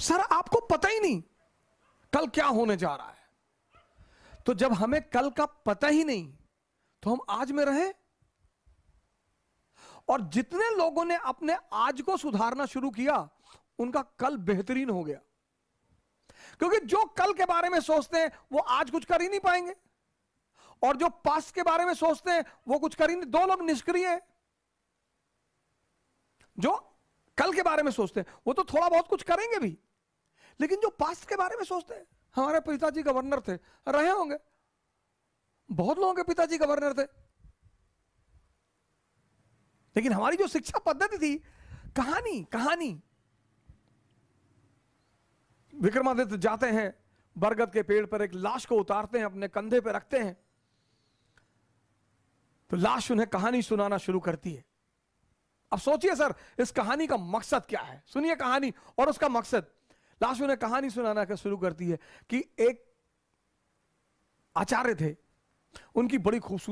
sir आपको पता ही नहीं कल क्या होने जा रहा है तो जब हमें कल का पता ही नहीं तो हम आज में रहे और जितने लोगों ने अपने आज को सुधारना शुरू किया उनका कल बेहतरीन हो गया क्योंकि जो कल के बारे में सोचते हैं वो आज कुछ कर ही नहीं पाएंगे और जो पास्ट के बारे में सोचते हैं वो कुछ कर ही नहीं दो लोग निष्क्रिय हैं जो के बारे में सोचते हैं वो तो थोड़ा बहुत कुछ करेंगे भी लेकिन जो पास्ट के बारे में सोचते हैं हमारे पिताजी गवर्नर थे रहे होंगे बहुत लोगों के पिताजी गवर्नर थे लेकिन हमारी जो शिक्षा पद्धति थी कहानी कहानी विक्रमादित्य जाते हैं बरगद के पेड़ पर एक लाश को उतारते हैं अपने कंधे पर रखते हैं तो लाश उन्हें कहानी सुनाना शुरू करती है अब सोचिए सर इस कहानी का मकसद क्या है सुनिए कहानी और उसका मकसद लाशो ने कहानी सुनाना कर शुरू करती है कि एक आचार्य थे उनकी बड़ी खूबसूरत